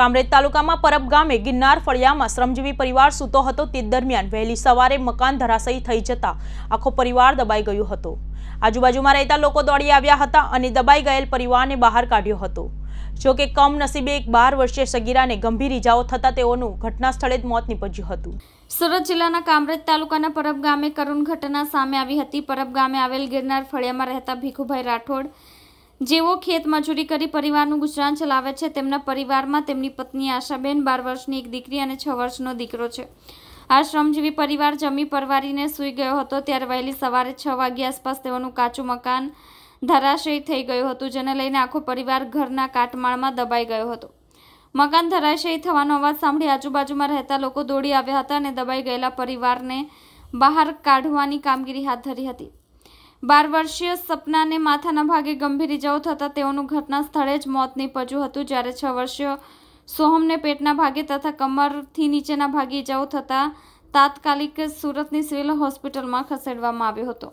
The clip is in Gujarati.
કામરેજ તાલુકામાં પરબ ગામે ગિરનાર ફળિયામાં શ્રમજીવી પરિવાર સૂતો હતો તે દરમિયાન વહેલી સવારે મકાન ધરાશયી થઈ જતા આખો પરિવાર દબાઈ ગયો હતો આજુબાજુમાં રહેતા લોકો દોડી આવ્યા હતા અને દબાઈ ગયેલ પરિવારને બહાર કાઢ્યો હતો જોકે કમનસીબે એક બાર વર્ષીય સગીરાને ગંભીર ઇજાઓ થતાં તેઓનું ઘટના સ્થળે જ મોત નીપજ્યું હતું સુરત જિલ્લાના કામરેજ તાલુકાના પરબ ગામે કરુણ ઘટના સામે આવી હતી પરબ ગામે આવેલ ગિરનાર ફળિયામાં રહેતા ભીખુભાઈ રાઠોડ જેઓ ખેત મજૂરી કરી પરિવારનું ગુજરાન ચલાવે છે તેમના પરિવારમાં તેમની પત્ની આશાબેન બાર વર્ષની એક દીકરી અને છ વર્ષનો દીકરો છે આ શ્રમજીવી પરિવાર જમી પરવારીને સૂઈ ગયો હતો ત્યારે વહેલી સવારે છ વાગ્યા આસપાસ તેઓનું કાચું મકાન ધરાશયી થઈ ગયું હતું જેને લઈને આખો પરિવાર ઘરના કાટમાળમાં દબાઈ ગયો હતો મકાન ધરાશયી થવાનો અવાજ સાંભળી આજુબાજુમાં રહેતા લોકો દોડી આવ્યા હતા અને દબાઈ ગયેલા પરિવારને બહાર કાઢવાની કામગીરી હાથ ધરી હતી બાર વર્ષીય સપનાને માથાના ભાગે ગંભીર ઇજાઓ થતાં તેઓનું ઘટના સ્થળે જ મોત નીપજ્યું હતું જ્યારે છ વર્ષીય સોહમને પેટના ભાગે તથા કમરથી નીચેના ભાગે ઇજાઓ થતાં તાત્કાલિક સુરતની સિવિલ હોસ્પિટલમાં ખસેડવામાં આવ્યો હતો